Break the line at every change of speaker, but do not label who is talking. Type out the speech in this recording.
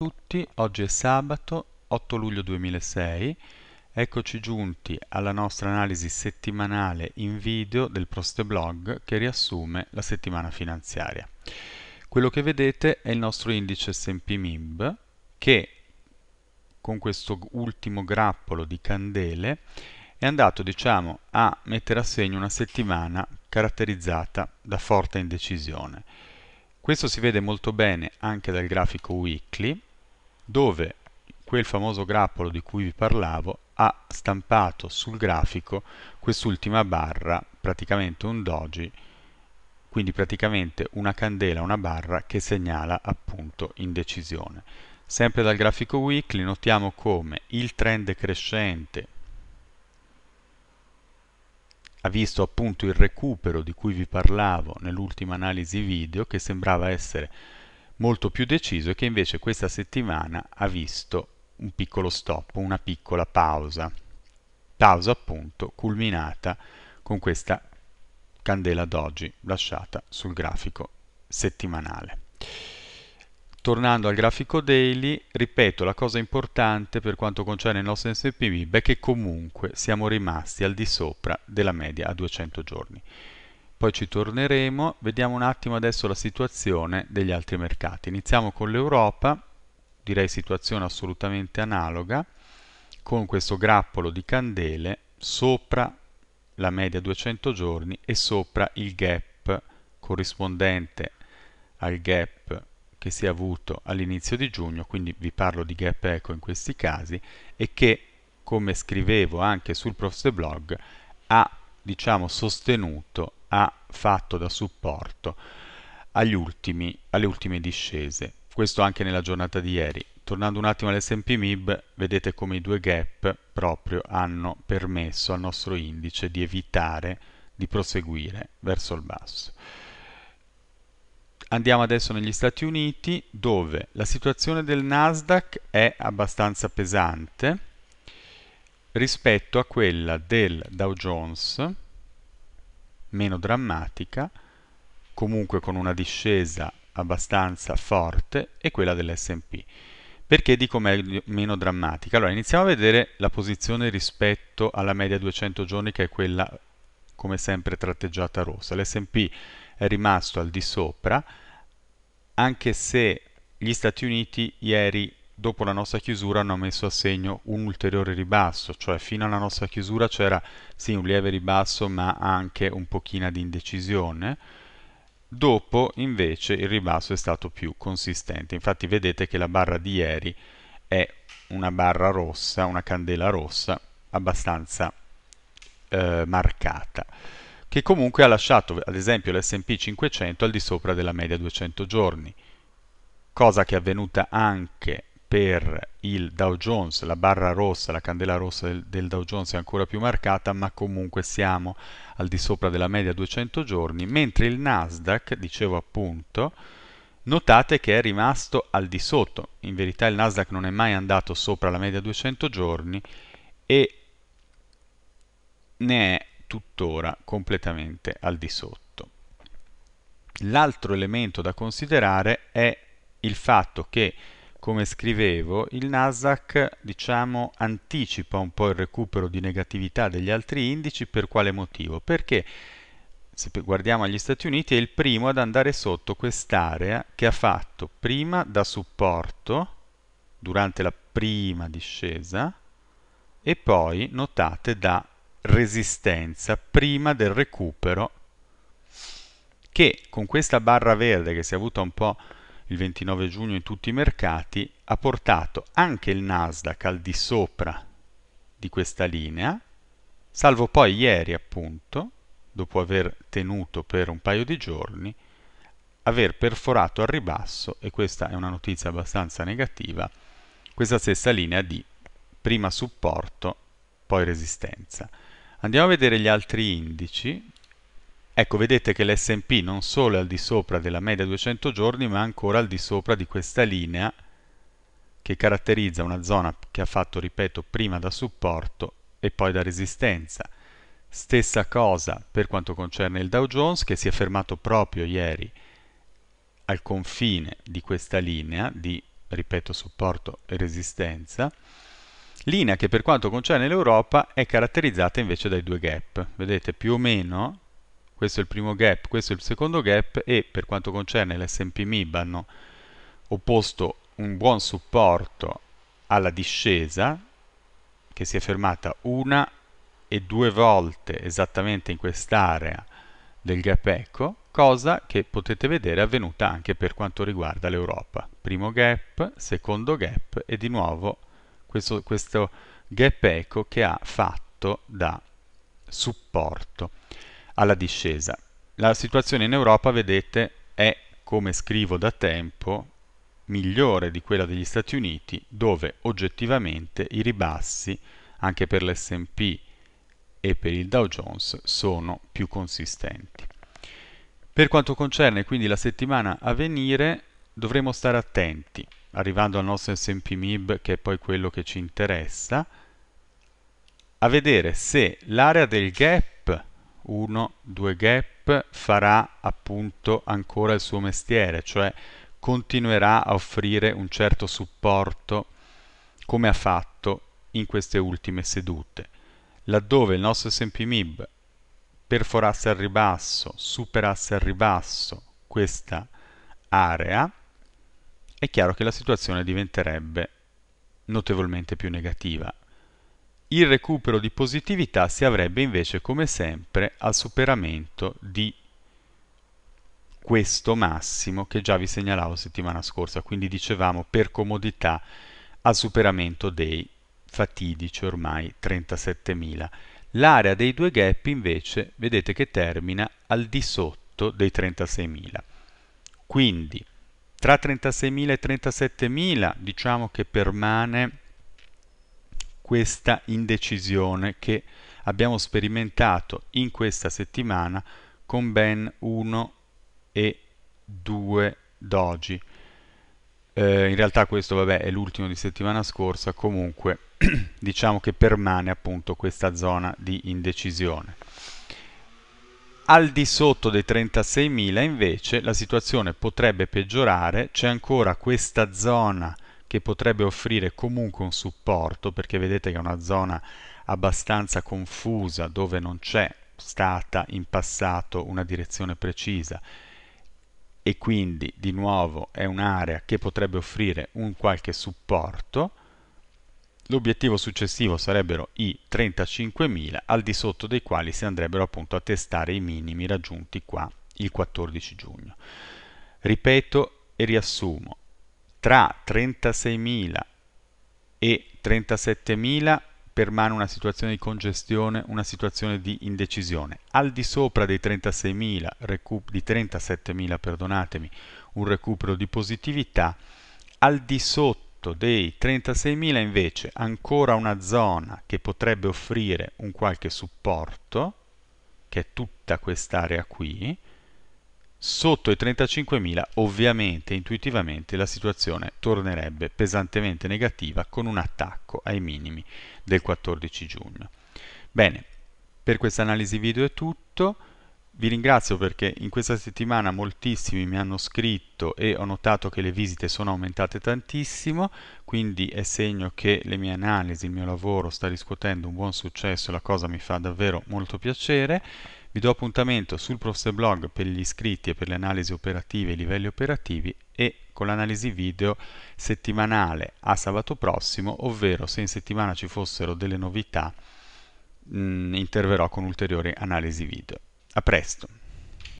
tutti, oggi è sabato 8 luglio 2006, eccoci giunti alla nostra analisi settimanale in video del Prosteblog che riassume la settimana finanziaria. Quello che vedete è il nostro indice S&P MIB che con questo ultimo grappolo di candele è andato diciamo a mettere a segno una settimana caratterizzata da forte indecisione. Questo si vede molto bene anche dal grafico weekly dove quel famoso grappolo di cui vi parlavo ha stampato sul grafico quest'ultima barra, praticamente un doji, quindi praticamente una candela, una barra che segnala appunto indecisione. Sempre dal grafico weekly notiamo come il trend crescente ha visto appunto il recupero di cui vi parlavo nell'ultima analisi video che sembrava essere molto più deciso e che invece questa settimana ha visto un piccolo stop, una piccola pausa. Pausa appunto culminata con questa candela d'oggi lasciata sul grafico settimanale. Tornando al grafico daily, ripeto la cosa importante per quanto concerne il nostro SPB è che comunque siamo rimasti al di sopra della media a 200 giorni poi ci torneremo. Vediamo un attimo adesso la situazione degli altri mercati. Iniziamo con l'Europa, direi situazione assolutamente analoga, con questo grappolo di candele sopra la media 200 giorni e sopra il gap corrispondente al gap che si è avuto all'inizio di giugno, quindi vi parlo di gap eco in questi casi, e che, come scrivevo anche sul Prof. Blog, ha diciamo sostenuto ha fatto da supporto ultimi, alle ultime discese. Questo anche nella giornata di ieri. Tornando un attimo all'S&P MIB, vedete come i due gap proprio hanno permesso al nostro indice di evitare di proseguire verso il basso. Andiamo adesso negli Stati Uniti dove la situazione del Nasdaq è abbastanza pesante rispetto a quella del Dow Jones meno drammatica, comunque con una discesa abbastanza forte, è quella dell'S&P. Perché dico meno drammatica? Allora, iniziamo a vedere la posizione rispetto alla media 200 giorni, che è quella, come sempre, tratteggiata rossa. L'S&P è rimasto al di sopra, anche se gli Stati Uniti ieri dopo la nostra chiusura hanno messo a segno un ulteriore ribasso, cioè fino alla nostra chiusura c'era sì un lieve ribasso ma anche un pochino di indecisione, dopo invece il ribasso è stato più consistente, infatti vedete che la barra di ieri è una barra rossa, una candela rossa abbastanza eh, marcata che comunque ha lasciato ad esempio l'S&P 500 al di sopra della media 200 giorni cosa che è avvenuta anche per il Dow Jones, la barra rossa, la candela rossa del, del, Dow Jones è ancora più marcata, ma comunque siamo al di sopra della media 200 giorni, mentre il Nasdaq, dicevo appunto, notate che è rimasto al di sotto. In verità il Nasdaq non è mai andato sopra la media 200 giorni e ne è tuttora completamente al di sotto. L'altro elemento da considerare è il fatto che come scrivevo, il Nasdaq diciamo, anticipa un po' il recupero di negatività degli altri indici per quale motivo? Perché se guardiamo agli Stati Uniti è il primo ad andare sotto quest'area che ha fatto prima da supporto durante la prima discesa e poi notate da resistenza prima del recupero che con questa barra verde che si è avuta un po' il 29 giugno in tutti i mercati ha portato anche il Nasdaq al di sopra di questa linea, salvo poi ieri appunto, dopo aver tenuto per un paio di giorni, aver perforato al ribasso, e questa è una notizia abbastanza negativa, questa stessa linea di prima supporto, poi resistenza. Andiamo a vedere gli altri indici, Ecco, vedete che l'S&P non solo è al di sopra della media 200 giorni, ma ancora al di sopra di questa linea che caratterizza una zona che ha fatto, ripeto, prima da supporto e poi da resistenza. Stessa cosa per quanto concerne il Dow Jones che si è fermato proprio ieri al confine di questa linea di, ripeto, supporto e resistenza linea che per quanto concerne l'Europa è caratterizzata invece dai due gap. Vedete più o meno questo è il primo gap, questo è il secondo gap e per quanto concerne l'S&P MIB hanno opposto un buon supporto alla discesa che si è fermata una e due volte esattamente in quest'area del gap eco, cosa che potete vedere è avvenuta anche per quanto riguarda l'Europa. Primo gap, secondo gap e di nuovo questo, questo gap eco che ha fatto da supporto alla discesa. La situazione in Europa, vedete, è, come scrivo da tempo, migliore di quella degli Stati Uniti, dove oggettivamente i ribassi, anche per l'S&P e per il Dow Jones, sono più consistenti. Per quanto concerne quindi la settimana a venire, dovremo stare attenti, arrivando al nostro S&P MIB, che è poi quello che ci interessa, a vedere se l'area del gap 1, 2 gap farà appunto ancora il suo mestiere, cioè continuerà a offrire un certo supporto come ha fatto in queste ultime sedute. Laddove il nostro S&P MIB perforasse al ribasso, superasse al ribasso questa area, è chiaro che la situazione diventerebbe notevolmente più negativa il recupero di positività si avrebbe invece come sempre al superamento di questo massimo che già vi segnalavo settimana scorsa, quindi dicevamo per comodità al superamento dei fatidici ormai 37.000. L'area dei due gap invece vedete che termina al di sotto dei 36.000. Quindi tra 36.000 e 37.000 diciamo che permane questa indecisione che abbiamo sperimentato in questa settimana con ben 1 e 2 doji. Eh, in realtà questo vabbè, è l'ultimo di settimana scorsa, comunque diciamo che permane appunto questa zona di indecisione. Al di sotto dei 36.000 invece la situazione potrebbe peggiorare, c'è ancora questa zona che potrebbe offrire comunque un supporto perché vedete che è una zona abbastanza confusa dove non c'è stata in passato una direzione precisa e quindi di nuovo è un'area che potrebbe offrire un qualche supporto l'obiettivo successivo sarebbero i 35.000 al di sotto dei quali si andrebbero appunto a testare i minimi raggiunti qua il 14 giugno ripeto e riassumo tra 36.000 e 37.000 permane una situazione di congestione, una situazione di indecisione. Al di sopra dei 36.000, di 37.000, perdonatemi, un recupero di positività, al di sotto dei 36.000 invece ancora una zona che potrebbe offrire un qualche supporto, che è tutta quest'area qui, Sotto i 35.000 ovviamente intuitivamente la situazione tornerebbe pesantemente negativa con un attacco ai minimi del 14 giugno. Bene, per questa analisi video è tutto. Vi ringrazio perché in questa settimana moltissimi mi hanno scritto e ho notato che le visite sono aumentate tantissimo, quindi è segno che le mie analisi, il mio lavoro sta riscuotendo un buon successo, la cosa mi fa davvero molto piacere. Vi do appuntamento sul Professor Blog per gli iscritti e per le analisi operative e i livelli operativi e con l'analisi video settimanale a sabato prossimo, ovvero se in settimana ci fossero delle novità mh, mm, interverrò con ulteriori analisi video. A presto!